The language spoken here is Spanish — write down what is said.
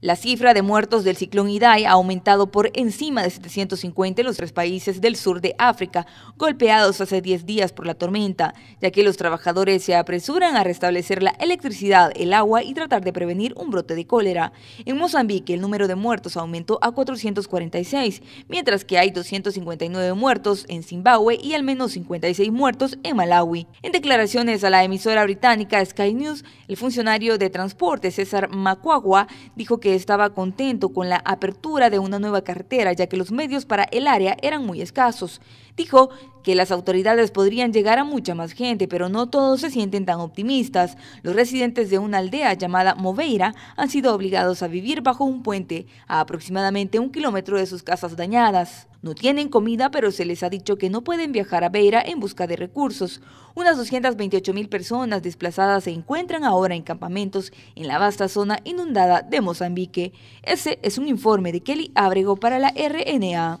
La cifra de muertos del ciclón Idai ha aumentado por encima de 750 en los tres países del sur de África, golpeados hace 10 días por la tormenta, ya que los trabajadores se apresuran a restablecer la electricidad, el agua y tratar de prevenir un brote de cólera. En Mozambique, el número de muertos aumentó a 446, mientras que hay 259 muertos en Zimbabue y al menos 56 muertos en Malawi. En declaraciones a la emisora británica Sky News, el funcionario de transporte César Macuagua dijo que estaba contento con la apertura de una nueva carretera, ya que los medios para el área eran muy escasos. Dijo que las autoridades podrían llegar a mucha más gente, pero no todos se sienten tan optimistas. Los residentes de una aldea llamada Moveira han sido obligados a vivir bajo un puente, a aproximadamente un kilómetro de sus casas dañadas. No tienen comida, pero se les ha dicho que no pueden viajar a Beira en busca de recursos. Unas 228 mil personas desplazadas se encuentran ahora en campamentos en la vasta zona inundada de Mozambique. Ese es un informe de Kelly Abrego para la RNA.